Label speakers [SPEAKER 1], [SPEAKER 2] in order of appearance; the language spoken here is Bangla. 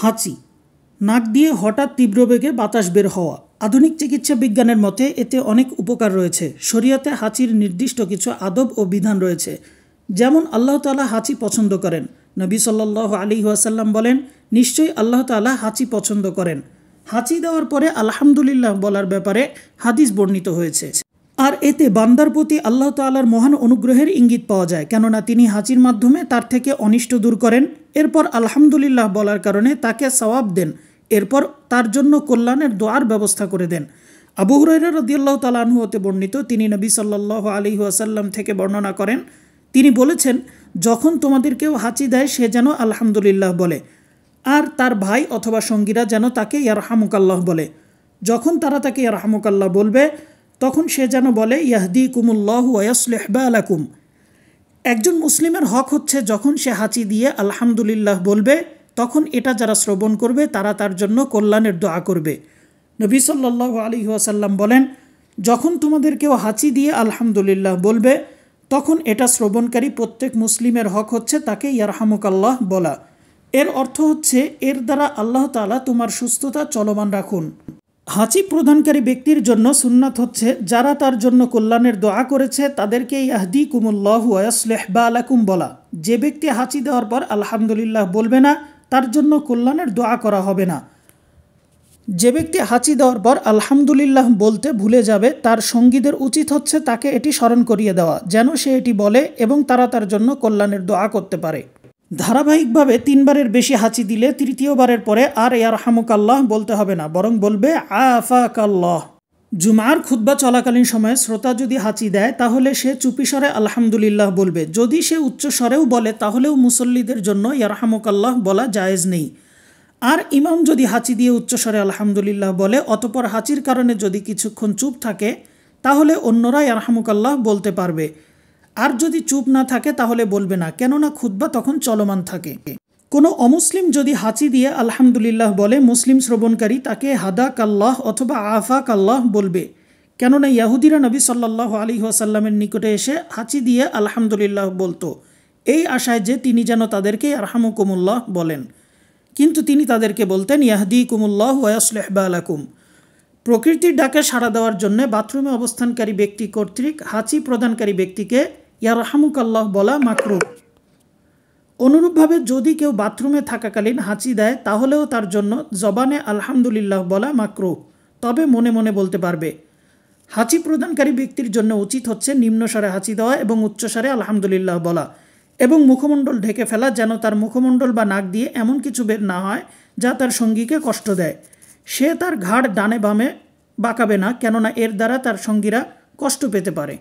[SPEAKER 1] হাঁচি নাক দিয়ে হঠাৎ তীব্র বেগে বাতাস বের হওয়া আধুনিক চিকিৎসা বিজ্ঞানের মতে এতে অনেক উপকার রয়েছে শরীয়তে হাঁচির নির্দিষ্ট কিছু আদব ও বিধান রয়েছে যেমন আল্লাহ তালা হাঁচি পছন্দ করেন নবী সাল্লাহ আলী ওয়াসাল্লাম বলেন নিশ্চয়ই আল্লাহ তালা হাঁচি পছন্দ করেন হাঁচি দেওয়ার পরে আলহামদুলিল্লাহ বলার ব্যাপারে হাদিস বর্ণিত হয়েছে আর এতে বান্দার প্রতি আল্লাহ তালার মহান অনুগ্রহের ইঙ্গিত পাওয়া যায় কেননা তিনি হাঁচির মাধ্যমে তার থেকে অনিষ্ট দূর করেন এরপর আলহামদুলিল্লাহ বলার কারণে তাকে সওয়াব দেন এরপর তার জন্য কল্যাণের দোয়ার ব্যবস্থা করে দেন আবু হুরাইরা রদিয়াল্লাহ তালাহু হতে বর্ণিত তিনি নবী সাল্লাহ আলি আসাল্লাম থেকে বর্ণনা করেন তিনি বলেছেন যখন তোমাদের কেউ হাঁচি দেয় সে যেন আলহামদুলিল্লাহ বলে আর তার ভাই অথবা সঙ্গীরা যেন তাকে ইয়ারহামুকাল্লাহ বলে যখন তারা তাকে ইয়ারহামুকাল্লাহ বলবে তখন সে যেন বলে ইয়াহদি কুমুল্লাহ ওয়াসলেহবা আলাকুম একজন মুসলিমের হক হচ্ছে যখন সে হাঁচি দিয়ে আলহামদুলিল্লাহ বলবে তখন এটা যারা শ্রবণ করবে তারা তার জন্য কল্যাণের দোয়া করবে নবী সাল্লাহ আলী ওয়াসাল্লাম বলেন যখন তোমাদের কেউ হাঁচি দিয়ে আলহামদুলিল্লাহ বলবে তখন এটা শ্রবণকারী প্রত্যেক মুসলিমের হক হচ্ছে তাকে ইয়ারহামুকাল্লাহ বলা এর অর্থ হচ্ছে এর দ্বারা আল্লাহ তালা তোমার সুস্থতা চলমান রাখুন হাঁচি প্রদানকারী ব্যক্তির জন্য সুন্নাত হচ্ছে যারা তার জন্য কল্যাণের দোয়া করেছে তাদেরকে ইয়াহদি কুমুল্লাহ ওয়াসলেহ বা আলাকুম বলা যে ব্যক্তি হাঁচি দেওয়ার পর আলহামদুলিল্লাহ বলবে না তার জন্য কল্যাণের দোয়া করা হবে না যে ব্যক্তি হাঁচি দেওয়ার পর আলহামদুলিল্লাহ বলতে ভুলে যাবে তার সঙ্গীদের উচিত হচ্ছে তাকে এটি স্মরণ করিয়ে দেওয়া যেন সে এটি বলে এবং তারা তার জন্য কল্যাণের দোয়া করতে পারে ধারাবাহিকভাবে তিনবারের বেশি হাঁচি দিলে তৃতীয়বারের পরে আর এয়ার হামুকাল্লাহ বলতে হবে না বরং বলবে আফাকাল্লাহ জুমার খুদ্া চলাকালীন সময়ে শ্রোতা যদি হাঁচি দেয় তাহলে সে চুপিস্বরে আলহামদুলিল্লাহ বলবে যদি সে উচ্চ স্বরেও বলে তাহলেও মুসল্লিদের জন্য ইয়ারহামুকাল্লাহ বলা জায়েজ নেই আর ইমাম যদি হাঁচি দিয়ে উচ্চ স্বরে আলহামদুলিল্লাহ বলে অতপর হাঁচির কারণে যদি কিছুক্ষণ চুপ থাকে তাহলে অন্যরা ইয়ারহামুকাল্লাহ বলতে পারবে আর যদি চুপ না থাকে তাহলে বলবে না কেননা খুদ্া তখন চলমান থাকে কোনো অমুসলিম যদি হাঁচি দিয়ে আলহামদুলিল্লাহ বলে মুসলিম শ্রবণকারী তাকে হাদা কাল্লাহ অথবা আফা কাল্লাহ বলবে কেননা ইয়াহুদিরা নবী সাল্লাহ আলী আসাল্লামের নিকটে এসে হাঁচি দিয়ে আলহামদুলিল্লাহ বলতো এই আশায় যে তিনি যেন তাদেরকে আরহাম কুমুল্লাহ বলেন কিন্তু তিনি তাদেরকে বলতেন ইয়াহদি কুমুল্লাহ ওয়াসলেহবা আলাকুম প্রকৃতির ডাকে সাড়া দেওয়ার জন্য বাথরুমে অবস্থানকারী ব্যক্তি কর্তৃক হাঁচি প্রদানকারী ব্যক্তিকে ইয়ারহামুকাল্লাহ বলা মাকরু অনুরূপভাবে যদি কেউ বাথরুমে থাকাকালীন হাঁচি দেয় তাহলেও তার জন্য জবানে আলহামদুলিল্লাহ বলা মাকরু তবে মনে মনে বলতে পারবে হাঁচি প্রদানকারী ব্যক্তির জন্য উচিত হচ্ছে নিম্নসারে হাঁচি দেওয়া এবং উচ্চসারে আলহামদুলিল্লাহ বলা এবং মুখমণ্ডল ঢেকে ফেলা যেন তার মুখমণ্ডল বা নাক দিয়ে এমন কিছু বের না হয় যা তার সঙ্গীকে কষ্ট দেয় সে তার ঘাড় ডানে বামে বাঁকাবে না কেননা এর দ্বারা তার সঙ্গীরা কষ্ট পেতে পারে